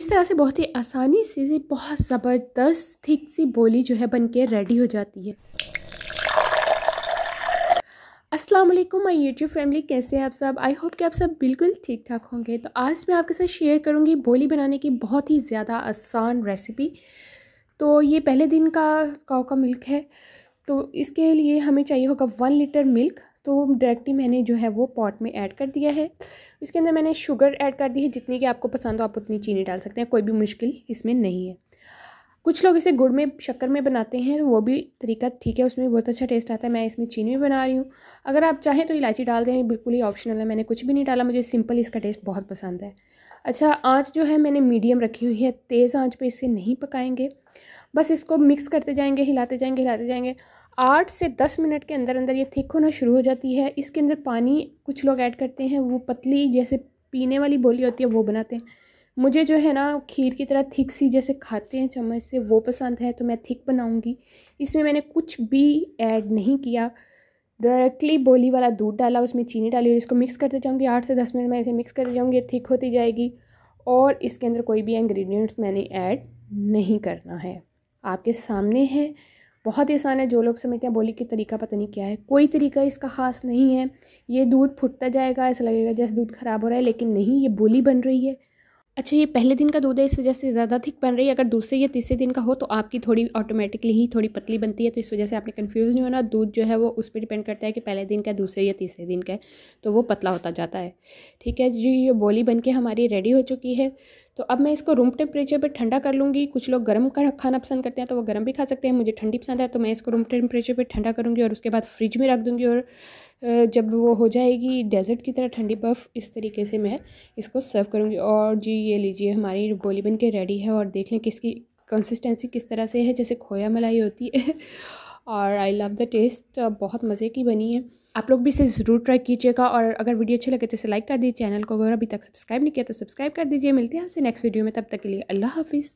इस तरह से बहुत ही आसानी से बहुत ज़बरदस्त थिक सी बोली जो है बन के रेडी हो जाती है अस्सलाम वालेकुम माय यूट्यूब फैमिली कैसे हैं आप सब आई होप कि आप सब बिल्कुल ठीक ठाक होंगे तो आज मैं आपके साथ शेयर करूंगी बोली बनाने की बहुत ही ज़्यादा आसान रेसिपी तो ये पहले दिन का काव का मिल्क है तो इसके लिए हमें चाहिए होगा वन लीटर मिल्क तो डायरेक्टली मैंने जो है वो पॉट में ऐड कर दिया है इसके अंदर मैंने शुगर ऐड कर दी है जितनी कि आपको पसंद हो आप उतनी चीनी डाल सकते हैं कोई भी मुश्किल इसमें नहीं है कुछ लोग इसे गुड़ में शक्कर में बनाते हैं वो भी तरीका ठीक है उसमें बहुत अच्छा टेस्ट आता है मैं इसमें चीनी भी बना रही हूँ अगर आप चाहें तो इलायची डाल दें बिल्कुल ही ऑप्शनल है मैंने कुछ भी नहीं डाला मुझे सिंपल इसका टेस्ट बहुत पसंद है अच्छा आँच जो है मैंने मीडियम रखी हुई है तेज़ आँच पर इसे नहीं पकाएंगे बस इसको मिक्स करते जाएंगे हिलाते जाएंगे हिलाते जाएंगे आठ से दस मिनट के अंदर अंदर ये थिक होना शुरू हो जाती है इसके अंदर पानी कुछ लोग ऐड करते हैं वो पतली जैसे पीने वाली बोली होती है वो बनाते हैं मुझे जो है ना खीर की तरह थिक सी जैसे खाते हैं चम्मच से वो पसंद है तो मैं थिक बनाऊंगी इसमें मैंने कुछ भी ऐड नहीं किया डायरेक्टली बोली वाला दूध डाला उसमें चीनी डाली और इसको मिक्स करते जाऊँगी आठ से दस मिनट में इसे मिक्स करते जाऊँगी थिक होती जाएगी और इसके अंदर कोई भी इंग्रेडिएंट्स मैंने ऐड नहीं करना है आपके सामने है बहुत ही आसान है जो लोग समझते हैं बोली कि तरीका पता नहीं क्या है कोई तरीका इसका ख़ास नहीं है ये दूध फूटता जाएगा ऐसा लगेगा जैसे दूध ख़राब हो रहा है लेकिन नहीं ये बोली बन रही है अच्छा ये पहले दिन का दूध है इस वजह से ज़्यादा थिक बन रही है अगर दूसरे या तीसरे दिन का हो तो आपकी थोड़ी ऑटोमेटिकली ही थोड़ी पतली बनती है तो इस वजह से आपने कन्फ्यूज़ नहीं होना दूध जो है वो उस पर डिपेंड करता है कि पहले दिन का दूसरे या तीसरे दिन का है तो वो पतला होता जाता है ठीक है जी ये बोली बन के हमारी रेडी हो चुकी है तो अब मैं इसको रूम टेम्परेचर पर ठंडा कर लूँगी कुछ लोग गर्म खाना पसंद करते हैं तो वो गर्म भी खा सकते हैं मुझे ठंडी पसंद है तो मैं इसको रूम टेम्परेचर पर ठंडा करूँगी और उसके बाद फ्रिज में रख दूँगी और जब वो हो जाएगी डेज़र्ट की तरह ठंडी बर्फ़ इस तरीके से मैं इसको सर्व करूँगी और जी ये लीजिए हमारी गोली बन के रेडी है और देख लें किसकी कंसिस्टेंसी किस तरह से है जैसे खोया मलाई होती है और आई लव द टेस्ट बहुत मज़े की बनी है आप लोग भी इसे ज़रूर ट्राई कीजिएगा और अगर वीडियो अच्छी लगे तो इसे लाइक कर दीजिए चैनल को अगर अभी तक सब्सक्राइब नहीं किया तो सब्सक्राइब कर दीजिए मिलते हैं आपसे नेक्स्ट वीडियो में तब तक के लिए अल्लाह हाफिज़